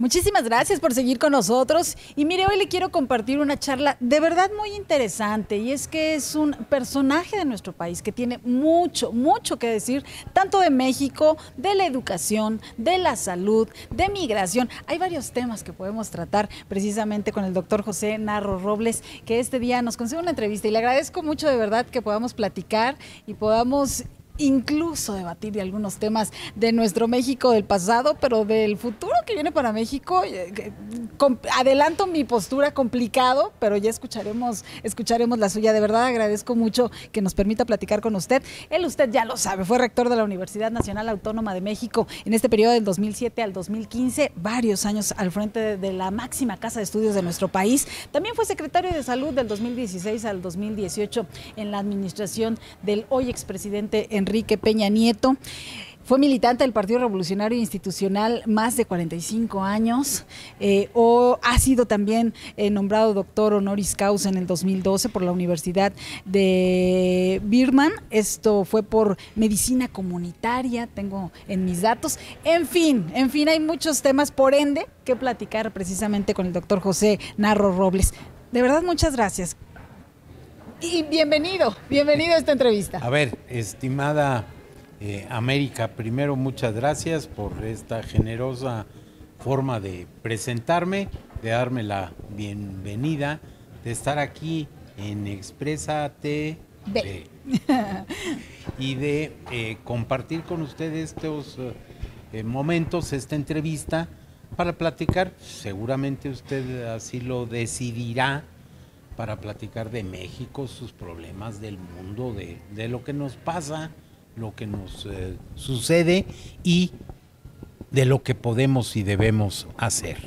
Muchísimas gracias por seguir con nosotros. Y mire, hoy le quiero compartir una charla de verdad muy interesante. Y es que es un personaje de nuestro país que tiene mucho, mucho que decir, tanto de México, de la educación, de la salud, de migración. Hay varios temas que podemos tratar precisamente con el doctor José Narro Robles, que este día nos consigue una entrevista. Y le agradezco mucho de verdad que podamos platicar y podamos incluso debatir de algunos temas de nuestro México del pasado, pero del futuro que viene para México. Eh, adelanto mi postura complicado, pero ya escucharemos, escucharemos la suya. De verdad agradezco mucho que nos permita platicar con usted. Él usted ya lo sabe, fue rector de la Universidad Nacional Autónoma de México en este periodo del 2007 al 2015, varios años al frente de la máxima casa de estudios de nuestro país. También fue secretario de Salud del 2016 al 2018 en la administración del hoy expresidente Enrique Enrique Peña Nieto. Fue militante del Partido Revolucionario Institucional más de 45 años eh, o ha sido también eh, nombrado doctor honoris causa en el 2012 por la Universidad de Birman. Esto fue por medicina comunitaria, tengo en mis datos. En fin, en fin, hay muchos temas, por ende, que platicar precisamente con el doctor José Narro Robles. De verdad, muchas gracias. Y bienvenido, bienvenido a esta entrevista. A ver, estimada eh, América, primero muchas gracias por esta generosa forma de presentarme, de darme la bienvenida, de estar aquí en Exprésate y de eh, compartir con ustedes estos eh, momentos, esta entrevista, para platicar, seguramente usted así lo decidirá, para platicar de México, sus problemas del mundo, de, lo que nos pasa, lo que nos eh, sucede y de lo que podemos y debemos hacer.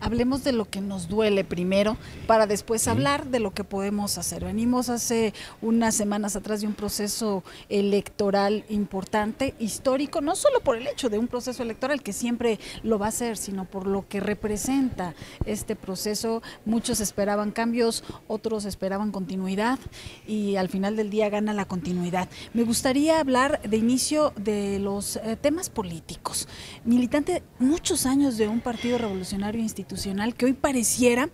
Hablemos de lo que nos duele primero para después hablar de lo que podemos hacer. Venimos hace unas semanas atrás de un proceso electoral importante, histórico, no solo por el hecho de un proceso electoral que siempre lo va a ser, sino por lo que representa este proceso. Muchos esperaban cambios, otros esperaban continuidad y al final del día gana la continuidad. Me gustaría hablar de inicio de los eh, temas políticos. Militante muchos años de un partido revolucionario institucional que hoy pareciera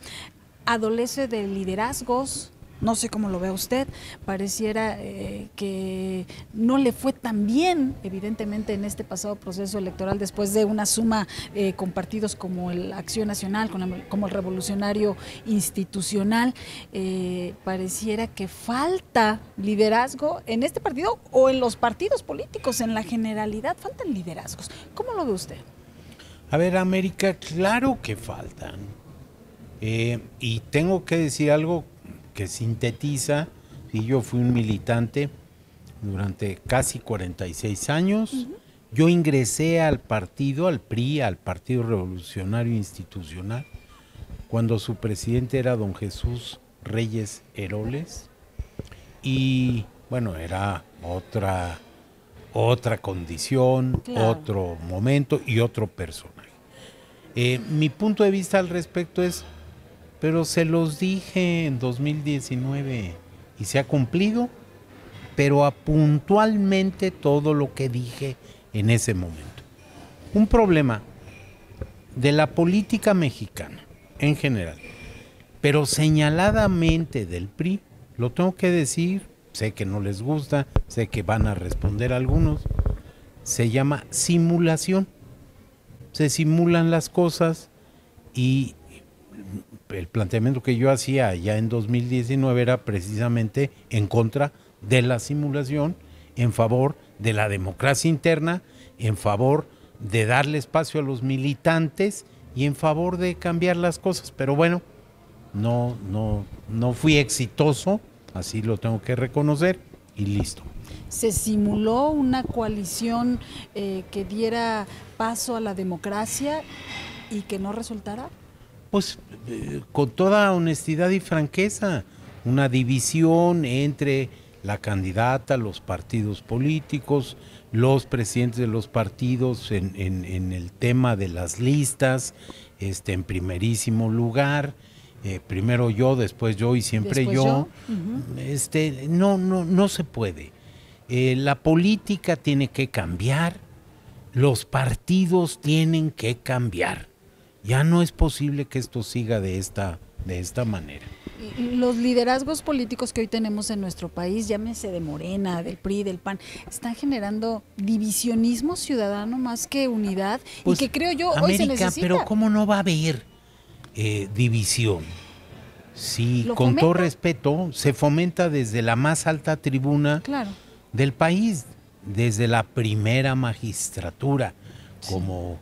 adolece de liderazgos, no sé cómo lo ve usted, pareciera eh, que no le fue tan bien, evidentemente, en este pasado proceso electoral, después de una suma eh, con partidos como el Acción Nacional, como el Revolucionario Institucional, eh, pareciera que falta liderazgo en este partido o en los partidos políticos, en la generalidad, faltan liderazgos. ¿Cómo lo ve usted? A ver, América, claro que faltan. Eh, y tengo que decir algo que sintetiza, y yo fui un militante durante casi 46 años, yo ingresé al partido, al PRI, al Partido Revolucionario Institucional, cuando su presidente era don Jesús Reyes Heroles, y bueno, era otra, otra condición, otro momento y otro persona. Eh, mi punto de vista al respecto es, pero se los dije en 2019 y se ha cumplido, pero a todo lo que dije en ese momento. Un problema de la política mexicana en general, pero señaladamente del PRI, lo tengo que decir, sé que no les gusta, sé que van a responder algunos, se llama simulación se simulan las cosas y el planteamiento que yo hacía ya en 2019 era precisamente en contra de la simulación, en favor de la democracia interna, en favor de darle espacio a los militantes y en favor de cambiar las cosas. Pero bueno, no, no, no fui exitoso, así lo tengo que reconocer y listo. ¿Se simuló una coalición eh, que diera paso a la democracia y que no resultara? Pues eh, con toda honestidad y franqueza, una división entre la candidata, los partidos políticos, los presidentes de los partidos en, en el tema de las listas, este, en primerísimo lugar, eh, primero yo, después yo y siempre yo, este, no, no, no se puede. Eh, la política tiene que cambiar, los partidos tienen que cambiar. Ya no es posible que esto siga de esta, de esta manera los liderazgos políticos que hoy tenemos en nuestro país, llámese de Morena, del PRI, del PAN, están generando divisionismo ciudadano más que unidad y pues, que creo yo hoy se necesita. Pero ¿cómo no va a haber? Eh, división. Si con todo respeto se fomenta desde la más alta tribuna del país, desde la primera magistratura, como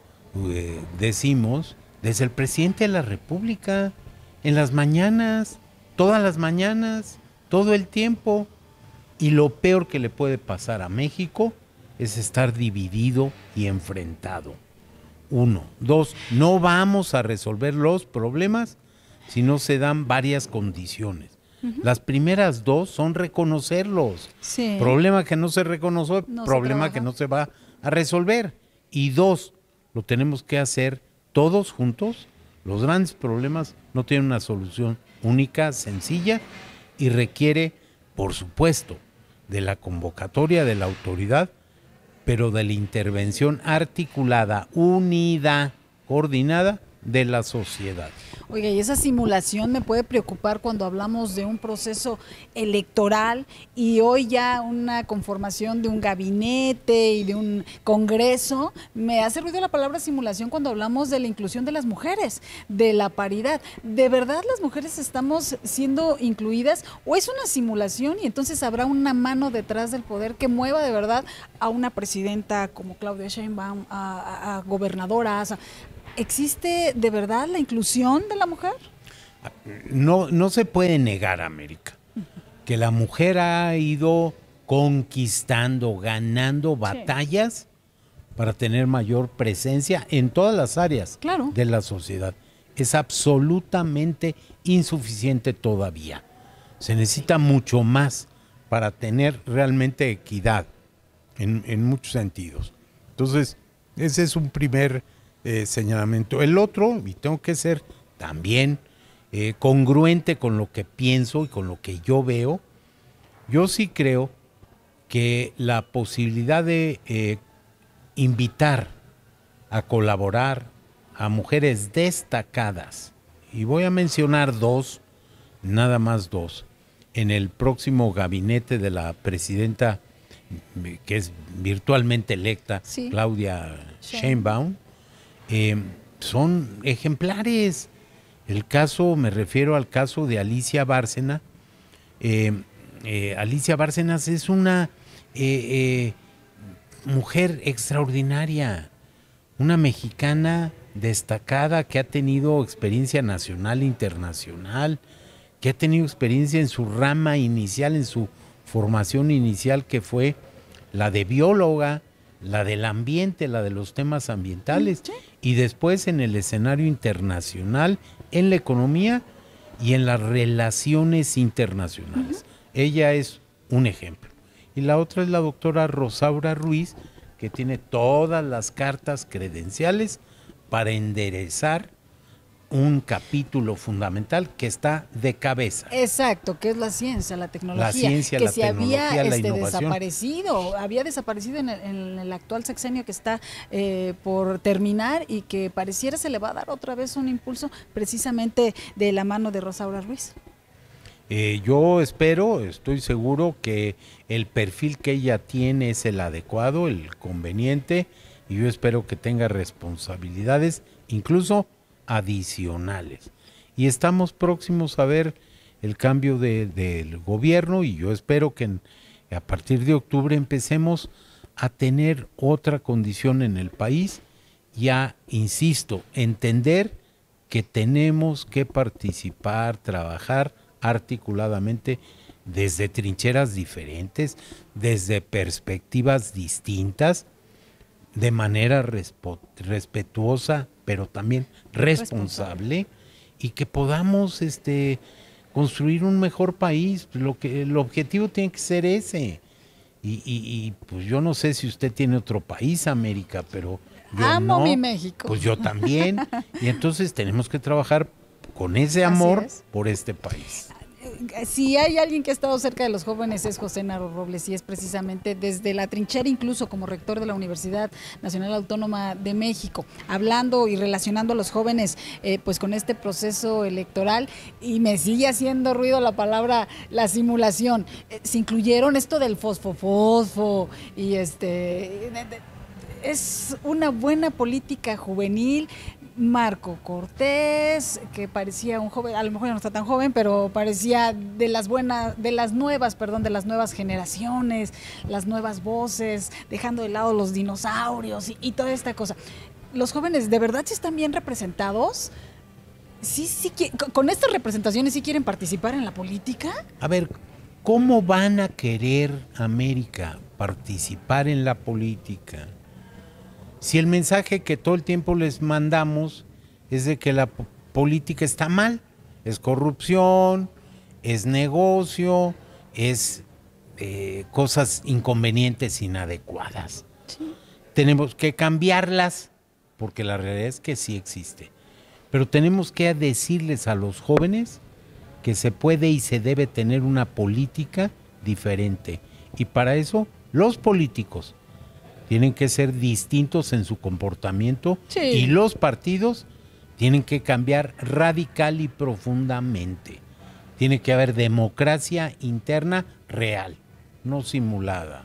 eh, decimos, desde el presidente de la República, en las mañanas, todas las mañanas, todo el tiempo. Y lo peor que le puede pasar a México es estar dividido y enfrentado. Uno. Dos, no vamos a resolver los problemas si no se dan varias condiciones. Las primeras dos son reconocerlos. Sí. Problema que no se reconoció, problema que no se va a resolver. Y dos, lo tenemos que hacer todos juntos. Los grandes problemas no tienen una solución única, sencilla y requiere, por supuesto, de la convocatoria de la autoridad pero de la intervención articulada, unida, coordinada de la sociedad. Oiga, y esa simulación me puede preocupar cuando hablamos de un proceso electoral y hoy ya una conformación de un gabinete y de un congreso. Me hace ruido la palabra simulación cuando hablamos de la inclusión de las mujeres, de la paridad. ¿De verdad las mujeres estamos siendo incluidas o es una simulación y entonces habrá una mano detrás del poder que mueva de verdad a una presidenta como Claudia Sheinbaum, a, gobernadoras, a, ¿Existe de verdad la inclusión de la mujer? No, no se puede negar, América, que la mujer ha ido conquistando, ganando batallas para tener mayor presencia en todas las áreas de la sociedad. Es absolutamente insuficiente todavía. Se necesita mucho más para tener realmente equidad en, en muchos sentidos. Entonces, ese es un primer eh, señalamiento. El otro, y tengo que ser también eh, congruente con lo que pienso y con lo que yo veo, yo sí creo que la posibilidad de eh, invitar a colaborar a mujeres destacadas, y voy a mencionar dos, nada más dos, en el próximo gabinete de la presidenta que es virtualmente electa, Claudia Sheinbaum, eh, son ejemplares. El caso, me refiero al caso de Alicia Bárcena. Eh, eh, Alicia Bárcenas es una mujer extraordinaria, una mexicana destacada que ha tenido experiencia nacional e internacional, que ha tenido experiencia en su rama inicial, en su formación inicial que fue la de bióloga, la del ambiente, la de los temas ambientales. Mm, ¿Sí? y después en el escenario internacional, en la economía y en las relaciones internacionales. Ella es un ejemplo. Y la otra es la doctora Rosaura Ruiz, que tiene todas las cartas credenciales para enderezar un capítulo fundamental que está de cabeza. Exacto, que es la ciencia, la tecnología. La ciencia, la tecnología, había este, desaparecido, había desaparecido en el, actual sexenio que está eh, por terminar y que pareciera se le va a dar otra vez un impulso precisamente de la mano de Rosaura Ruiz. Eh, yo espero, estoy seguro que el perfil que ella tiene es el adecuado, el conveniente, y yo espero que tenga responsabilidades, incluso adicionales. Y estamos próximos a ver el cambio del gobierno y yo espero que a partir de octubre empecemos a tener otra condición en el país. Ya, insisto, entender que tenemos que participar, trabajar articuladamente desde trincheras diferentes, desde perspectivas distintas, de manera respetuosa, pero también responsable, y que podamos este, construir un mejor país. Lo que, el objetivo tiene que ser ese. Y, y, pues yo no sé si usted tiene otro país, América, pero yo Amo mi México. Pues yo también. y entonces tenemos que trabajar con ese amor por este país si hay alguien que ha estado cerca de los jóvenes es José Naro Robles y es precisamente desde la trinchera incluso como rector de la Universidad Nacional Autónoma de México, hablando y relacionando a los jóvenes eh, pues con este proceso electoral y me sigue haciendo ruido la palabra la simulación. Eh, se incluyeron esto del fosfo, y este... es una buena política juvenil, Marco Cortés, que parecía un joven, a lo mejor ya no está tan joven, pero parecía de las buenas, de las nuevas, perdón, de las nuevas generaciones, las nuevas voces, dejando de lado los dinosaurios y, toda esta cosa. Los jóvenes, ¿de verdad sí están bien representados? ¿Sí, sí, con estas representaciones sí quieren participar en la política? A ver, ¿cómo van a querer América participar en la política? Si el mensaje que todo el tiempo les mandamos es de que la política está mal, es corrupción, es negocio, es eh, cosas inconvenientes, inadecuadas. Tenemos que cambiarlas, porque la realidad es que sí existe. Pero tenemos que decirles a los jóvenes que se puede y se debe tener una política diferente. Y para eso los políticos tienen que ser distintos en su comportamiento y los partidos tienen que cambiar radical y profundamente. Tiene que haber democracia interna real, no simulada.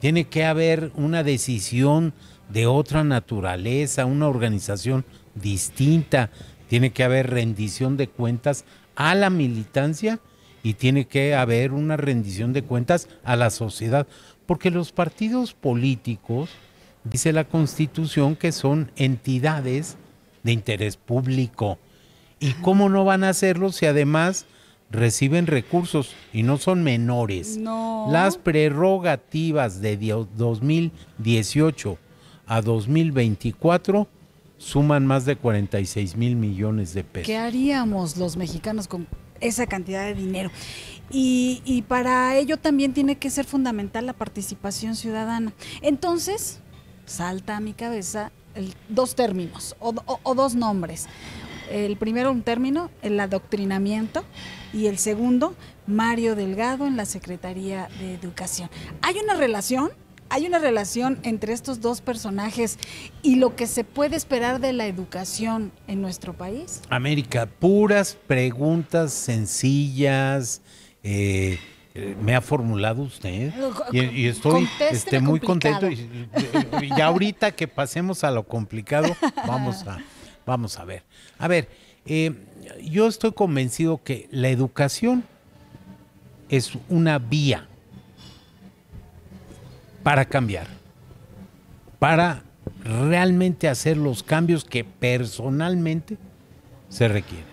Tiene que haber una decisión de otra naturaleza, una organización distinta. Tiene que haber rendición de cuentas a la militancia y tiene que haber una rendición de cuentas a la sociedad. Porque los partidos políticos, dice la Constitución, que son entidades de interés público. ¿Y cómo no van a hacerlo si además reciben recursos y no son menores? Las prerrogativas de 2018 a 2024 suman más de 46 mil millones de pesos. ¿Qué haríamos los mexicanos con esa cantidad de dinero. Y, para ello también tiene que ser fundamental la participación ciudadana. Entonces, salta a mi cabeza dos términos o, dos nombres. El primero un término, el adoctrinamiento, y el segundo, Mario Delgado en la Secretaría de Educación. ¿Hay una relación? hay una relación entre estos dos personajes y lo que se puede esperar de la educación en nuestro país? América, puras preguntas sencillas. Eh, eh, me ha formulado usted y, estoy este, muy contento. Y, ahorita que pasemos a lo complicado, vamos a, vamos a ver. A ver, eh, yo estoy convencido que la educación es una vía para cambiar, para realmente hacer los cambios que personalmente se requieren.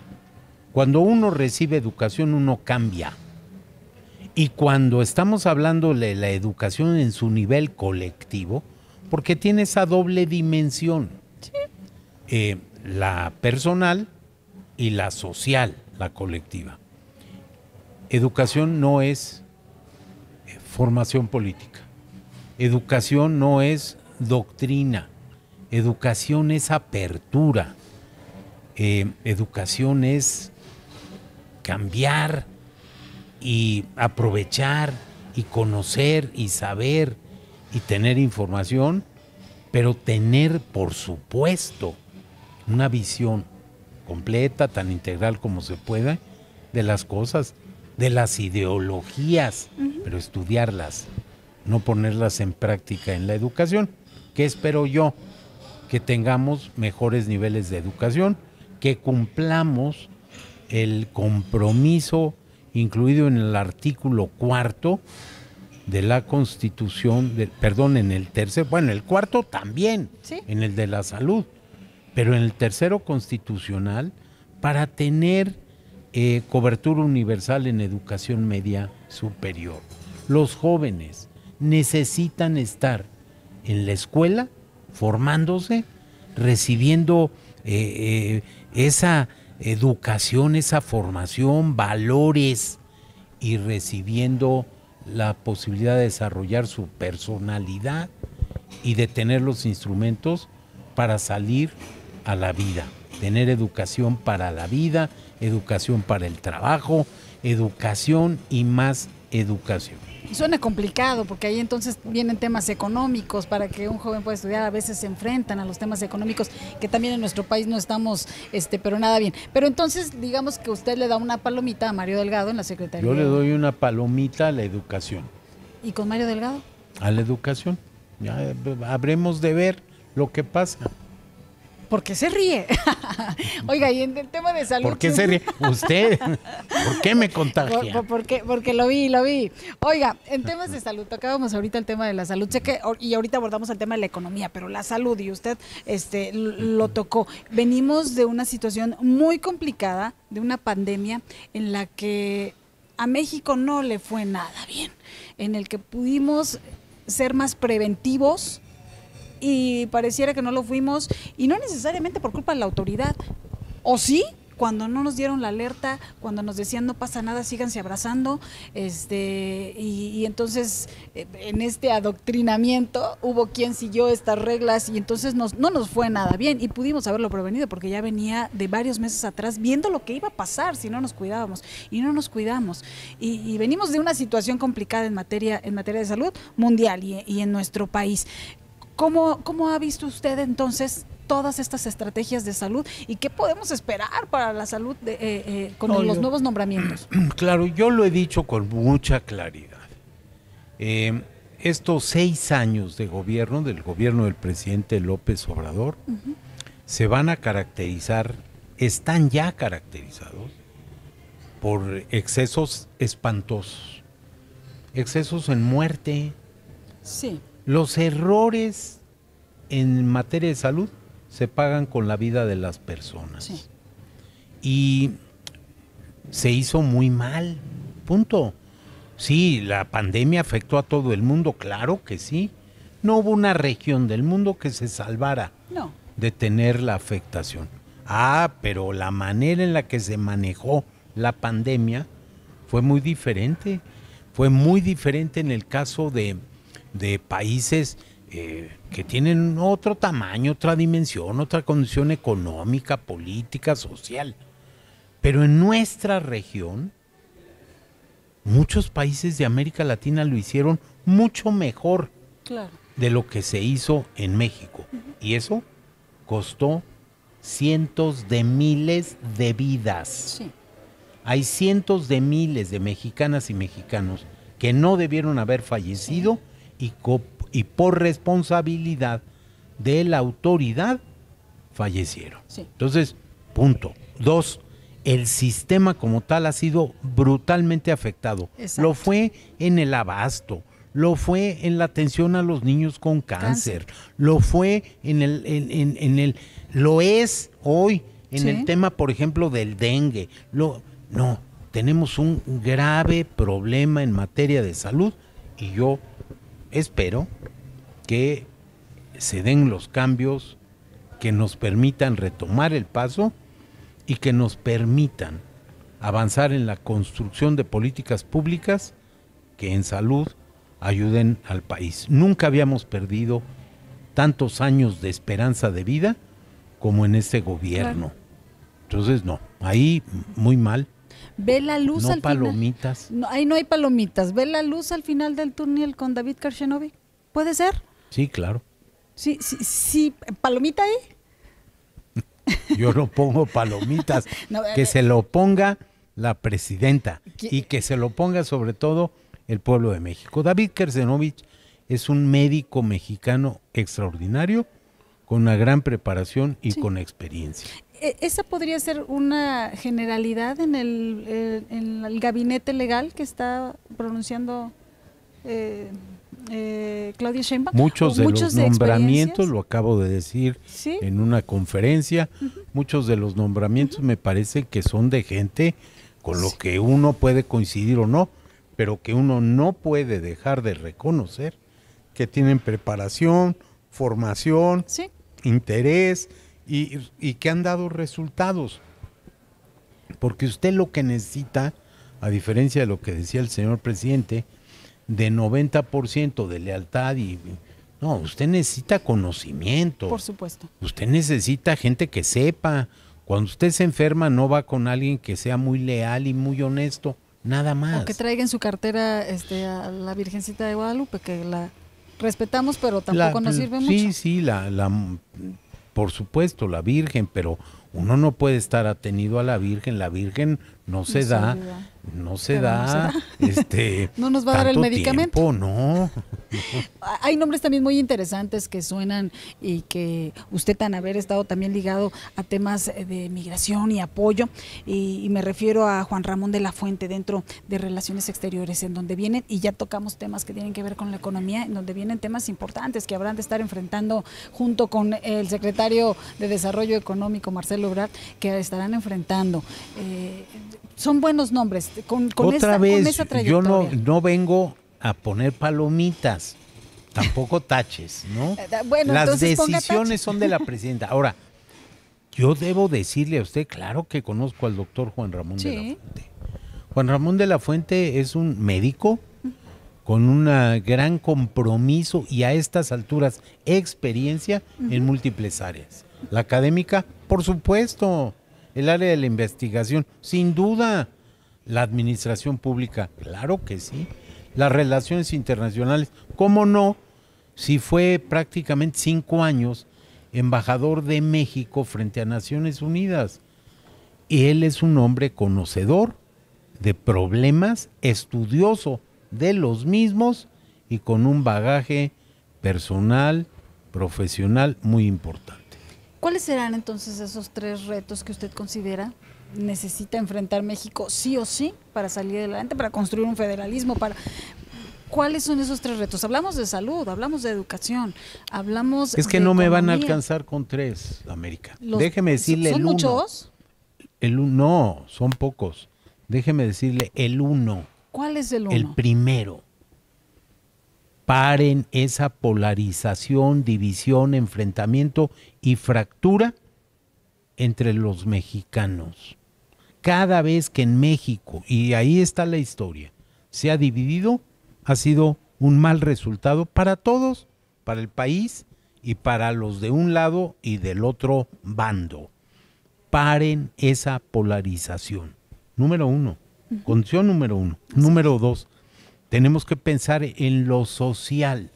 Cuando uno recibe educación, uno cambia. Y cuando estamos hablando de la educación en su nivel colectivo, porque tiene esa doble dimensión, eh, la personal y la social, la colectiva. Educación no es eh, formación política. Educación no es doctrina, educación es apertura, eh, educación es cambiar y aprovechar y conocer y saber y tener información, pero tener, por supuesto, una visión completa, tan integral como se pueda, de las cosas, de las ideologías, pero estudiarlas no ponerlas en práctica en la educación. ¿Qué espero yo? Que tengamos mejores niveles de educación, que cumplamos el compromiso incluido en el artículo cuarto de la Constitución, del perdón, en el tercero, bueno, el cuarto también, en el de la salud, pero en el tercero constitucional, para tener eh, cobertura universal en educación media superior. Los jóvenes, necesitan estar en la escuela formándose, recibiendo eh, eh, esa educación, esa formación, valores y recibiendo la posibilidad de desarrollar su personalidad y de tener los instrumentos para salir a la vida, tener educación para la vida, educación para el trabajo, educación y más educación suena complicado porque ahí entonces vienen temas económicos para que un joven pueda estudiar. A veces se enfrentan a los temas económicos que también en nuestro país no estamos, este, pero nada bien. Pero entonces digamos que usted le da una palomita a Mario Delgado en la Secretaría. Yo le doy una palomita a la educación. ¿Y con Mario Delgado? A la educación. Ya eh, habremos de ver lo que pasa. ¿Por qué se ríe? Oiga, y en el tema de salud. ¿Por qué se ríe? Usted, ¿por qué me contagia? porque, porque lo vi, lo vi. Oiga, en temas de salud, tocábamos ahorita el tema de la salud. Sé que, y ahorita abordamos el tema de la economía, pero la salud, y usted este, lo tocó. Venimos de una situación muy complicada, de una pandemia en la que a México no le fue nada bien, en el que pudimos ser más preventivos y pareciera que no lo fuimos y no necesariamente por culpa de la autoridad. ¿O sí? Cuando no nos dieron la alerta, cuando nos decían no pasa nada, síganse abrazando, este, y, entonces eh, en este adoctrinamiento hubo quien siguió estas reglas y entonces nos, no nos fue nada bien y pudimos haberlo prevenido porque ya venía de varios meses atrás viendo lo que iba a pasar si no nos cuidábamos y no nos cuidamos y, venimos de una situación complicada en materia en materia de salud mundial y en nuestro país. ¿Cómo, ha visto usted entonces todas estas estrategias de salud y qué podemos esperar para la salud eh, eh, con los nuevos nombramientos? Claro, yo lo he dicho con mucha claridad. Em, estos seis años de gobierno, del gobierno del presidente López Obrador, se van a caracterizar, están ya caracterizados por excesos espantosos, excesos en muerte. Sí los errores en materia de salud se pagan con la vida de las personas. Sí. Y se hizo muy mal, punto. Sí, la pandemia afectó a todo el mundo, claro que sí. No hubo una región del mundo que se salvara de tener la afectación. Ah, pero la manera en la que se manejó la pandemia fue muy diferente. Fue muy diferente en el caso de de países eh, que tienen otro tamaño, otra dimensión, otra condición económica, política, social. Pero en nuestra región, muchos países de América Latina lo hicieron mucho mejor de lo que se hizo en México. Y eso costó cientos de miles de vidas. Hay cientos de miles de mexicanas y mexicanos que no debieron haber fallecido y, por responsabilidad de la autoridad fallecieron. Entonces, punto. Dos, el sistema como tal ha sido brutalmente afectado. Lo fue en el abasto, lo fue en la atención a los niños con cáncer, lo fue en el, en, el, lo es hoy en el tema, por ejemplo, del dengue. Lo, no, tenemos un grave problema en materia de salud y yo espero que se den los cambios que nos permitan retomar el paso y que nos permitan avanzar en la construcción de políticas públicas que en salud ayuden al país. Nunca habíamos perdido tantos años de esperanza de vida como en este gobierno. Entonces, no, ahí muy mal. Ve la luz al palomitas. final. No palomitas. Ahí no hay palomitas. Ve la luz al final del túnel con David Karshenovi. ¿Puede ser? Sí, claro. Sí, sí, sí. ¿Palomita ¿eh? ahí? Yo no pongo palomitas. que eh, se lo ponga la presidenta y que se lo ponga sobre todo el pueblo de México. David Kershenovic es un médico mexicano extraordinario con una gran preparación y con experiencia. E, ¿Esa podría ser una generalidad en el, eh, en el gabinete legal que está pronunciando eh, eh, Claudia Sheinbaum? Muchos de los nombramientos, lo acabo de decir en una conferencia, muchos de los nombramientos me parece que son de gente con lo que uno puede coincidir o no, pero que uno no puede dejar de reconocer que tienen preparación, formación, interés y, que han dado resultados. Porque usted lo que necesita, a diferencia de lo que decía el señor presidente, de 90% de lealtad y no, usted necesita conocimiento. Por supuesto. Usted necesita gente que sepa. Cuando usted se enferma no va con alguien que sea muy leal y muy honesto, nada más. O que traiga en su cartera este, a la Virgencita de Guadalupe, que la respetamos, pero tampoco nos sirve sí, mucho. Sí, sí, la, la, por supuesto, la Virgen, pero uno no puede estar atenido a la Virgen, la Virgen no se da no se, da, no Este, no nos va a dar el medicamento. no. Hay nombres también muy interesantes que suenan y que usted tan haber estado también ligado a temas eh, de migración y apoyo. Y, me refiero a Juan Ramón de la Fuente dentro de Relaciones Exteriores, en donde vienen, y ya tocamos temas que tienen que ver con la economía, en donde vienen temas importantes que habrán de estar enfrentando junto con el secretario de Desarrollo Económico, Marcelo Obrador que estarán enfrentando. Eh, son buenos nombres. Con, Otra vez, yo no, no vengo a poner palomitas, tampoco taches, ¿no? Eh, Las decisiones son de la presidenta. Ahora, yo debo decirle a usted, claro que conozco al doctor Juan Ramón de la Fuente. Juan Ramón de la Fuente es un médico con un gran compromiso y a estas alturas experiencia en múltiples áreas. La académica, por supuesto, el área de la investigación, sin duda, la administración pública, claro que sí, las relaciones internacionales, ¿cómo no? Si fue prácticamente cinco años embajador de México frente a Naciones Unidas. Y él es un hombre conocedor de problemas, estudioso de los mismos y con un bagaje personal, profesional muy importante. ¿Cuáles serán entonces esos tres retos que usted considera necesita enfrentar México sí o sí para salir adelante, para construir un federalismo, para ¿Cuáles son esos tres retos? Hablamos de salud, hablamos de educación, hablamos Es que no me van a alcanzar con tres, América. Déjeme decirle ¿son muchos? El uno, no, son pocos. Déjeme decirle el uno. ¿Cuál es el uno? El primero paren esa polarización, división, enfrentamiento y fractura entre los mexicanos. Cada vez que en México, y ahí está la historia, se ha dividido, ha sido un mal resultado para todos, para el país y para los de un lado y del otro bando. Paren esa polarización. Número uno. Condición número uno. Número dos. Tenemos que pensar en lo social.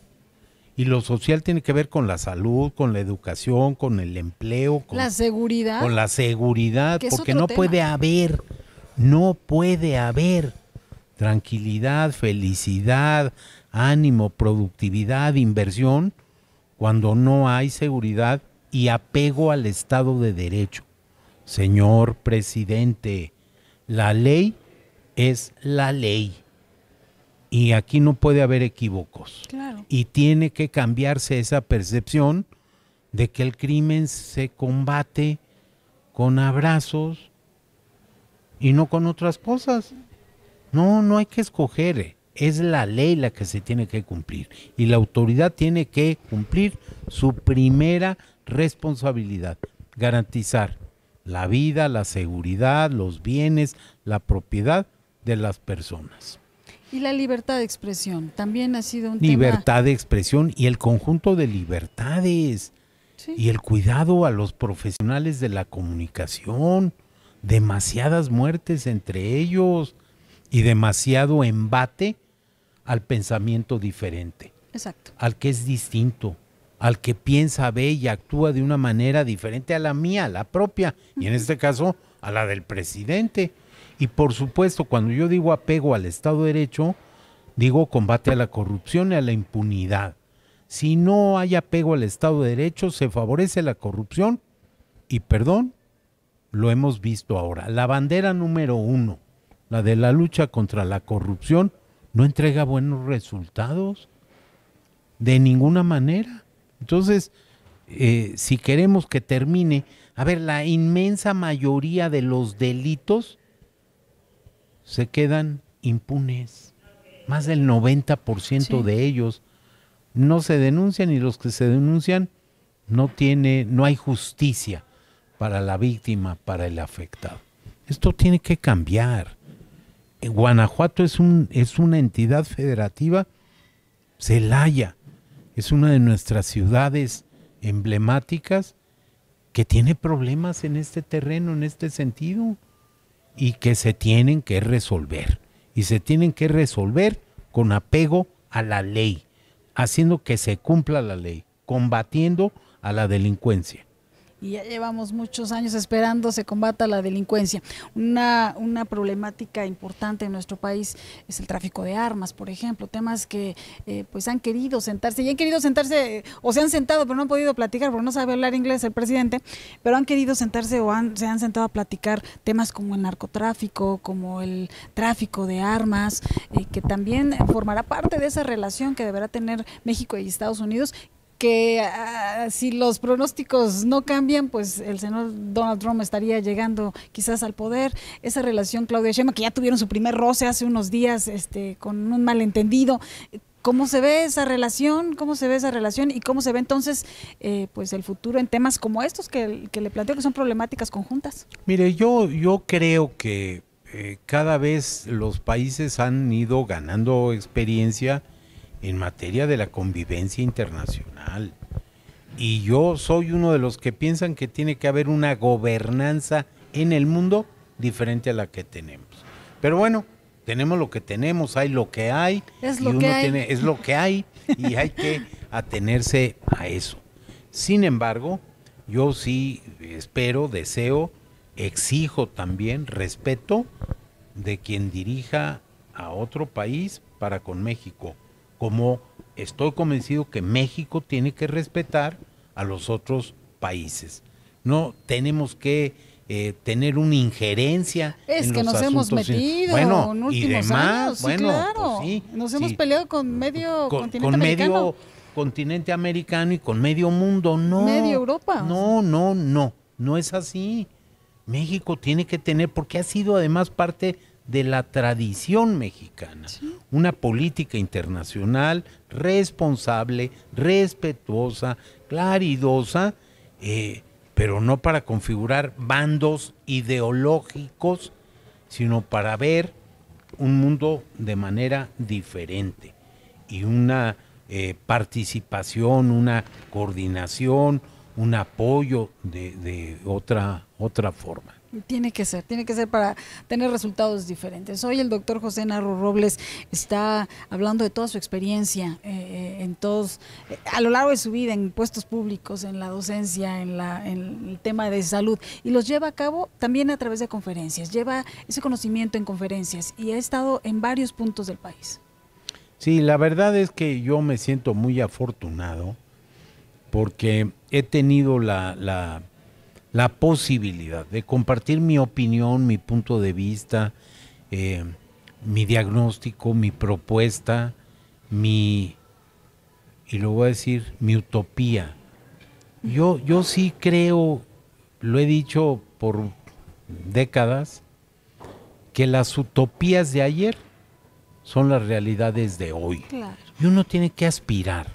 Y lo social tiene que ver con la salud, con la educación, con el empleo, con la seguridad. Con la seguridad, porque no puede haber, no puede haber tranquilidad, felicidad, ánimo, productividad, inversión, cuando no hay seguridad y apego al Estado de Derecho. Señor presidente, la ley es la ley y aquí no puede haber equívocos. Claro. Y tiene que cambiarse esa percepción de que el crimen se combate con abrazos y no con otras cosas. No, no hay que escoger. Eh. Es la ley la que se tiene que cumplir. Y la autoridad tiene que cumplir su primera responsabilidad, garantizar la vida, la seguridad, los bienes, la propiedad de las personas. Y la libertad de expresión también ha sido un libertad de expresión y el conjunto de libertades y el cuidado a los profesionales de la comunicación, demasiadas muertes entre ellos y demasiado embate al pensamiento diferente. Exacto. Al que es distinto, al que piensa, ve y actúa de una manera diferente a la mía, a la propia, y en este caso a la del presidente. Y por supuesto, cuando yo digo apego al Estado de Derecho, digo combate a la corrupción y a la impunidad. Si no hay apego al Estado de Derecho, se favorece la corrupción y, perdón, lo hemos visto ahora. La bandera número uno, la de la lucha contra la corrupción, no entrega buenos resultados de ninguna manera. Entonces, eh, si queremos que termine, a ver, la inmensa mayoría de los delitos se quedan impunes. Más del 90% de ellos no se denuncian y los que se denuncian no tiene no hay justicia para la víctima, para el afectado. Esto tiene que cambiar. En eh, Guanajuato es un es una entidad federativa Celaya es una de nuestras ciudades emblemáticas que tiene problemas en este terreno, en este sentido y que se tienen que resolver. Y se tienen que resolver con apego a la ley, haciendo que se cumpla la ley, combatiendo a la delincuencia y ya llevamos muchos años esperando se combata la delincuencia. Una, una problemática importante en nuestro país es el tráfico de armas, por ejemplo, temas que eh, pues han querido sentarse, y han querido sentarse, eh, o se han sentado, pero no han podido platicar, porque no sabe hablar inglés el presidente, pero han querido sentarse o se han sentado a platicar temas como el narcotráfico, como el tráfico de armas, eh, que también formará parte de esa relación que deberá tener México y Estados Unidos, que ah, si los pronósticos no cambian, pues el señor Donald Trump estaría llegando quizás al poder. Esa relación Claudia Sheinbaum, que ya tuvieron su primer roce hace unos días este, con un malentendido. ¿Cómo se ve esa relación? ¿Cómo se ve esa relación? ¿Y cómo se ve entonces eh, pues el futuro en temas como estos que, le planteo que son problemáticas conjuntas? Mire, yo, yo creo que eh, cada vez los países han ido ganando experiencia en materia de la convivencia internacional. Y yo soy uno de los que piensan que tiene que haber una gobernanza en el mundo diferente a la que tenemos. Pero bueno, tenemos lo que tenemos, hay lo que hay, es lo, y uno Tiene, es lo que hay y hay que atenerse a eso. Sin embargo, yo sí espero, deseo, exijo también respeto de quien dirija a otro país para con México como estoy convencido que México tiene que respetar a los otros países. No tenemos que eh, tener una injerencia. Es que nos hemos metido bueno, en y demás, pues claro. nos hemos peleado con medio continente con medio continente americano y con medio mundo. No. Medio Europa. No, no, no. No es así. México tiene que tener, porque ha sido además parte de la tradición mexicana, una política internacional responsable, respetuosa, claridosa, eh, pero no para configurar bandos ideológicos, sino para ver un mundo de manera diferente y una eh, participación, una coordinación, un apoyo de, de otra, otra forma. Tiene que ser, tiene que ser para tener resultados diferentes. Hoy el doctor José Narro Robles está hablando de toda su experiencia eh, eh, en todos, eh, a lo largo de su vida, en puestos públicos, en la docencia, en, la, el tema de salud, y los lleva a cabo también a través de conferencias, lleva ese conocimiento en conferencias y ha estado en varios puntos del país. Sí, la verdad es que yo me siento muy afortunado porque he tenido la, la la posibilidad de compartir mi opinión, mi punto de vista, eh, mi diagnóstico, mi propuesta, mi, y lo voy a decir, mi utopía. Yo, yo sí creo, lo he dicho por décadas, que las utopías de ayer son las realidades de hoy. Y uno tiene que aspirar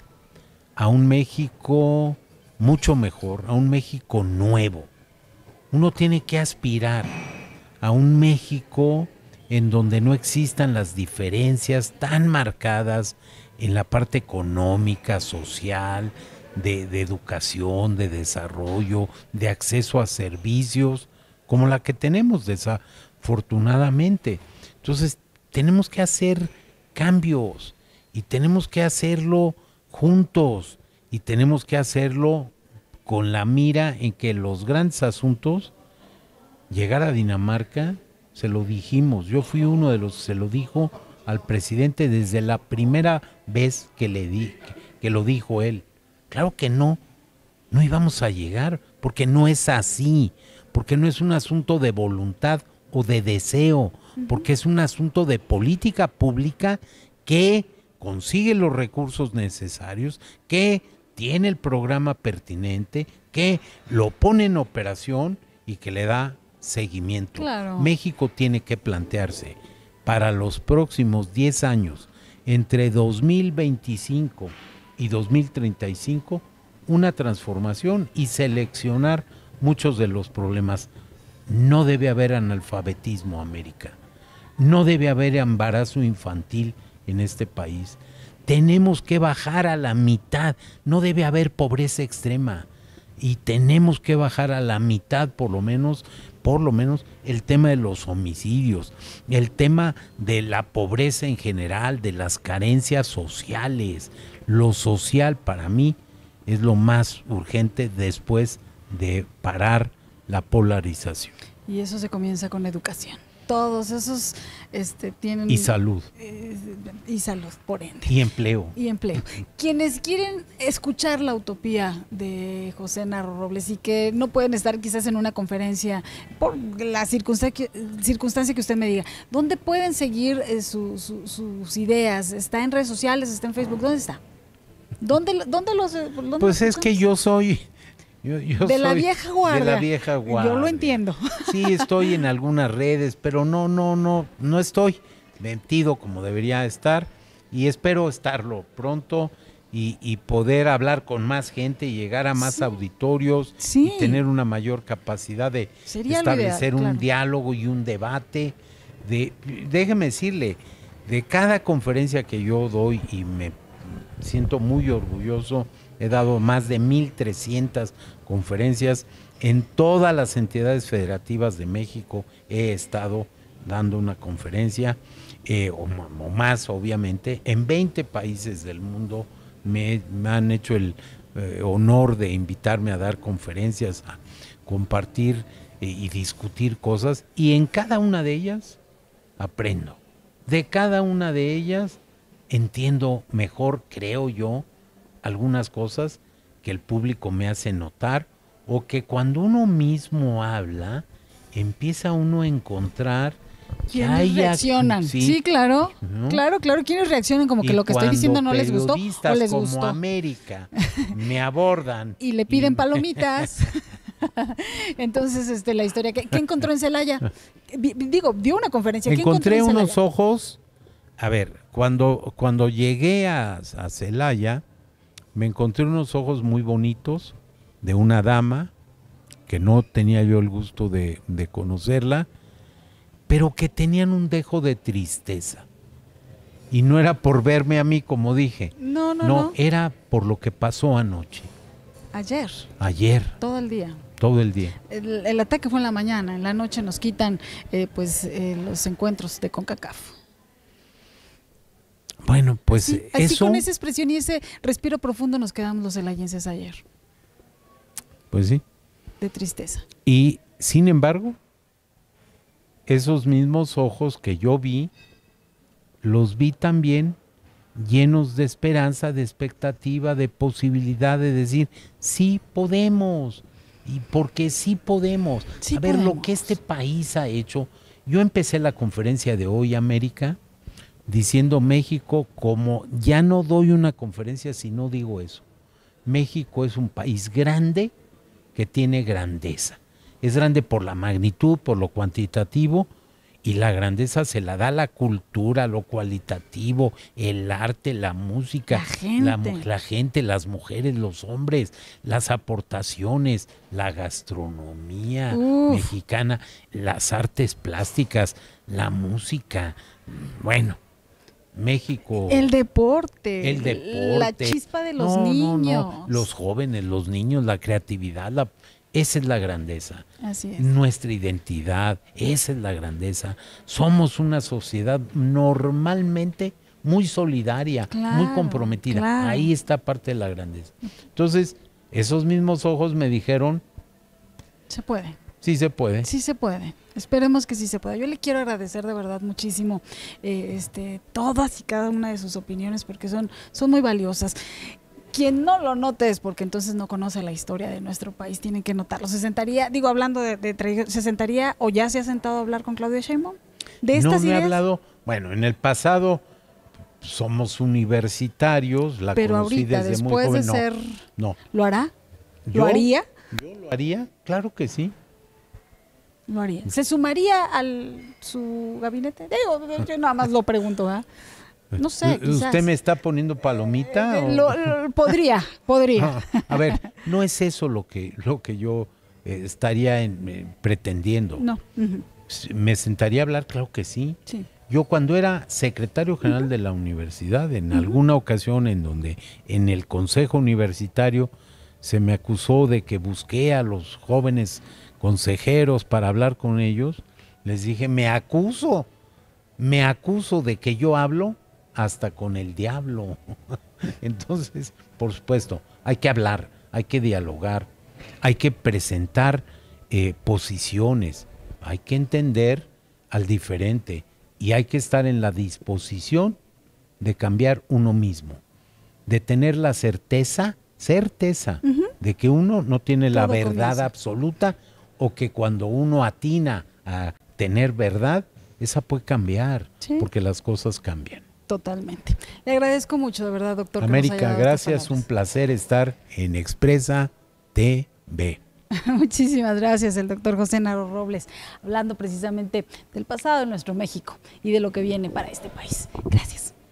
a un México mucho mejor, a un México nuevo. Uno tiene que aspirar a un México en donde no existan las diferencias tan marcadas en la parte económica, social, de, educación, de desarrollo, de acceso a servicios, como la que tenemos desafortunadamente. Entonces, tenemos que hacer cambios y tenemos que hacerlo juntos y tenemos que hacerlo con la mira en que los grandes asuntos, llegar a Dinamarca, se lo dijimos, yo fui uno de los que se lo dijo al presidente desde la primera vez que le di, que lo dijo él. Claro que no, no íbamos a llegar, porque no es así, porque no es un asunto de voluntad o de deseo, porque es un asunto de política pública que consigue los recursos necesarios, que tiene el programa pertinente, que lo pone en operación y que le da seguimiento. México tiene que plantearse para los próximos 10 años, entre 2025 y 2035, una transformación y seleccionar muchos de los problemas. No debe haber analfabetismo, América. No debe haber embarazo infantil en este país. Tenemos que bajar a la mitad. No debe haber pobreza extrema. Y tenemos que bajar a la mitad, por lo menos, por lo menos, el tema de los homicidios, el tema de la pobreza en general, de las carencias sociales. Lo social para mí es lo más urgente después de parar la polarización. Y eso se comienza con la educación todos esos este, tienen... Y salud. Eh, y salud, por ende. Y empleo. Y empleo. Quienes quieren escuchar la utopía de José Narro Robles y que no pueden estar quizás en una conferencia por la circunstancia, circunstancia que usted me diga, ¿dónde pueden seguir eh, sus ideas? ¿Está en redes sociales? ¿Está en Facebook? ¿Dónde está? ¿Dónde, dónde los...? Eh, pues es que yo soy de la vieja guardia. la vieja Yo lo entiendo. Sí, estoy en algunas redes, pero no, no, no, no estoy mentido como debería estar y espero estarlo pronto y, poder hablar con más gente y llegar a más auditorios y tener una mayor capacidad de establecer un diálogo y un debate. De, déjeme decirle, de cada conferencia que yo doy y me siento muy orgulloso, He dado más de 1.300 conferencias en todas las entidades federativas de México. He estado dando una conferencia, eh, o, más obviamente, en 20 países del mundo me, han hecho el eh, honor de invitarme a dar conferencias, a compartir eh, y discutir cosas, y en cada una de ellas aprendo. De cada una de ellas entiendo mejor, creo yo, algunas cosas que el público me hace notar o que cuando uno mismo habla, empieza uno a encontrar quienes reaccionan. Sí, claro, claro, claro, quienes reaccionan como que lo que estoy diciendo no les gustó o les como América me abordan y le piden palomitas. Entonces, este, la historia ¿qué encontró en Celaya, digo, dio una conferencia. ¿Qué Encontré unos ojos. A ver, cuando cuando llegué a Celaya me encontré unos ojos muy bonitos de una dama que no tenía yo el gusto de, conocerla, pero que tenían un dejo de tristeza. Y no era por verme a mí, como dije. No, no, no. era por lo que pasó anoche. Ayer. Ayer. Todo el día todo el día. El, ataque fue en la mañana, en la noche nos quitan eh, pues eh, los encuentros de CONCACAF. Bueno, pues eso... así con esa expresión y ese respiro profundo nos quedamos los elayenses ayer. Pues sí. De tristeza. Y sin embargo, esos mismos ojos que yo vi, los vi también llenos de esperanza, de expectativa, de posibilidad de decir, sí podemos, y porque sí podemos. a ver, lo que este país ha hecho, yo empecé la conferencia de hoy, América, diciendo México como ya no doy una conferencia si no digo eso. México es un país grande que tiene grandeza. Es grande por la magnitud, por lo cuantitativo, y la grandeza se la da la cultura, lo cualitativo, el arte, la música, la gente, las mujeres, los hombres, las aportaciones, la gastronomía mexicana, las artes plásticas, la música. Bueno, México. El deporte. El deporte. La chispa de los niños. Los jóvenes, los niños, la creatividad, esa es la grandeza. Así es. Nuestra identidad, esa es la grandeza. Somos una sociedad normalmente muy solidaria, muy comprometida. Ahí está parte de la grandeza. Entonces, esos mismos ojos me dijeron... Se puede. Sí se puede. Sí se puede. Esperemos que sí se pueda. Yo le quiero agradecer de verdad muchísimo eh, este, todas y cada una de sus opiniones porque son, son muy valiosas quien no lo note es porque entonces no conoce la historia de nuestro país, tienen que notarlo. Se sentaría, digo, hablando de, de se sentaría o ya se ha sentado a hablar con Claudia Sheinbaum de estas no ideas? hablado, bueno, en el pasado somos universitarios, la Pero conocí ahorita, después de ser, no, ¿lo hará? ¿Lo haría? Yo lo haría, claro que sí. Mm. ¿Se sumaría al su gabinete? Digo, yo nada más lo pregunto, ¿ah? eh, No sé. ¿Usted me está poniendo palomita? Eh, podría, podría. Ah, a ver, no es eso lo que, lo que yo eh, estaría pretendiendo. No. ¿Me sentaría a hablar? Claro que sí. Yo cuando era secretario general de la universidad, en alguna ocasión en donde en el consejo universitario se me acusó de que busqué a los jóvenes consejeros para hablar con ellos, les dije, me acuso, me acuso de que yo hablo hasta con el diablo. Entonces, por supuesto, hay que hablar, hay que dialogar, hay que presentar eh, posiciones, hay que entender al diferente y hay que estar en la disposición de cambiar uno mismo, de tener la certeza, certeza de que uno no tiene la verdad absoluta, o que cuando uno atina a tener verdad, esa puede cambiar, porque las cosas cambian. Totalmente. Le agradezco mucho, de verdad, doctor. América, gracias, un placer estar en Expresa TV. Muchísimas gracias, el doctor José Naro Robles, hablando precisamente del pasado de nuestro México y de lo que viene para este país. Gracias.